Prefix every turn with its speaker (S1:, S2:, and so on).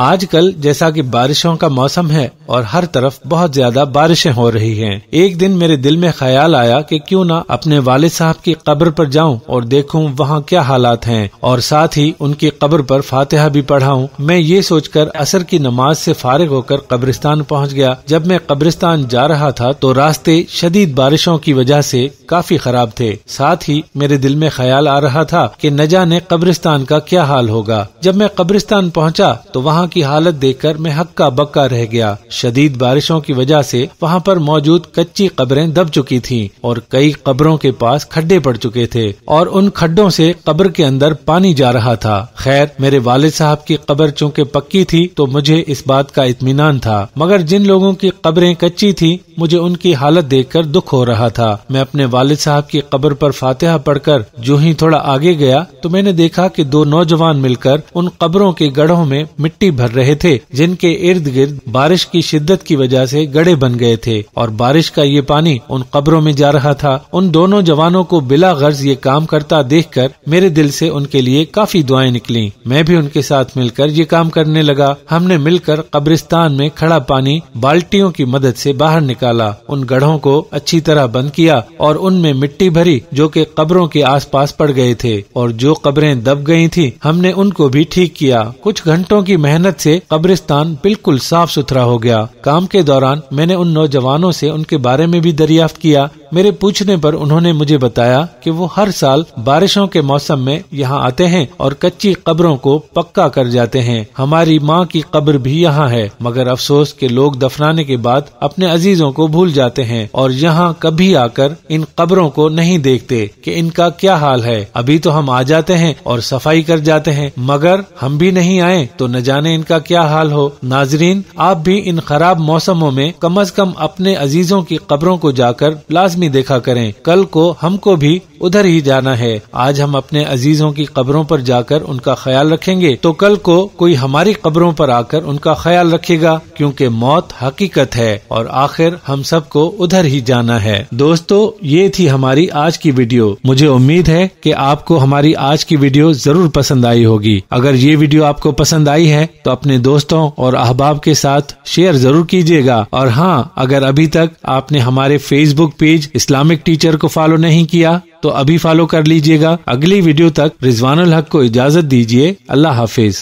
S1: आजकल जैसा कि बारिशों का मौसम है और हर तरफ बहुत ज्यादा बारिशें हो रही हैं। एक दिन मेरे दिल में ख्याल आया कि क्यों ना अपने वाले साहब की कब्र पर जाऊं और देखूं वहां क्या हालात हैं और साथ ही उनकी कब्र पर फातिहा भी पढ़ाऊं। मैं ये सोचकर असर की नमाज से फारिग होकर कब्रिस्तान पहुंच गया जब मैं कब्रिस्तान जा रहा था तो रास्ते शदीद बारिशों की वजह से काफी खराब थे साथ ही मेरे दिल में ख्याल आ रहा था की न जाने कब्रिस्तान का क्या हाल होगा जब मैं कब्रिस्तान पहुँचा तो वहाँ वहाँ की हालत देखकर मैं हक्का बक्का रह गया शदीद बारिशों की वजह से वहाँ पर मौजूद कच्ची कब्रें दब चुकी थीं और कई कब्रों के पास खड्डे पड़ चुके थे और उन खड्डों से कब्र के अंदर पानी जा रहा था खैर मेरे वाले साहब की कब्र चूंकि पक्की थी तो मुझे इस बात का इतमान था मगर जिन लोगों की कब्रें कच्ची थी मुझे उनकी हालत कर दुख हो रहा था मैं अपने वाल साहब की कब्र पर फातिहा पढ़कर जो ही थोड़ा आगे गया तो मैंने देखा की दो नौजवान मिलकर उन कब्रों के गढ़ों में मिट्टी भर रहे थे जिनके इर्द गिर्द बारिश की शिद्दत की वजह से गड़े बन गए थे और बारिश का ये पानी उन कब्रों में जा रहा था उन दोनों जवानों को बिला गर्ज ये काम करता देख कर मेरे दिल से उनके लिए काफी दुआएं निकली मैं भी उनके साथ मिलकर ये काम करने लगा हमने मिलकर कब्रिस्तान में खड़ा पानी बाल्टियों की मदद से बाहर निकाला उन गढ़ों को अच्छी तरह बंद किया और उनमें मिट्टी भरी जो कि कब्रों के आसपास पड़ गए थे और जो कब्रें दब गई थी हमने उनको भी ठीक किया कुछ घंटों की मेहनत मेहनत से कब्रिस्तान बिल्कुल साफ सुथरा हो गया काम के दौरान मैंने उन नौजवानों से उनके बारे में भी दरियाफ्त किया मेरे पूछने पर उन्होंने मुझे बताया कि वो हर साल बारिशों के मौसम में यहाँ आते हैं और कच्ची कब्रों को पक्का कर जाते हैं हमारी माँ की कब्र भी यहाँ है मगर अफसोस के लोग दफनाने के बाद अपने अजीजों को भूल जाते हैं और यहाँ कभी आकर इन कब्रों को नहीं देखते कि इनका क्या हाल है अभी तो हम आ जाते हैं और सफाई कर जाते हैं मगर हम भी नहीं आए तो न जाने इनका क्या हाल हो नाजरीन आप भी इन खराब मौसमों में कम अज कम अपने अजीजों की कब्रों को जाकर लाजमी देखा करें कल को हमको भी उधर ही जाना है आज हम अपने अजीजों की कब्रों पर जाकर उनका ख्याल रखेंगे तो कल को कोई हमारी कब्रों पर आकर उनका ख्याल रखेगा क्योंकि मौत हकीकत है और आखिर हम सबको उधर ही जाना है दोस्तों ये थी हमारी आज की वीडियो मुझे उम्मीद है कि आपको हमारी आज की वीडियो जरूर पसंद आई होगी अगर ये वीडियो आपको पसंद आई है तो अपने दोस्तों और अहबाब के साथ शेयर जरूर कीजिएगा और हाँ अगर अभी तक आपने हमारे फेसबुक पेज इस्लामिक टीचर को फॉलो नहीं किया तो अभी फॉलो कर लीजिएगा अगली वीडियो तक रिजवान हक को इजाजत दीजिए अल्लाह हाफिज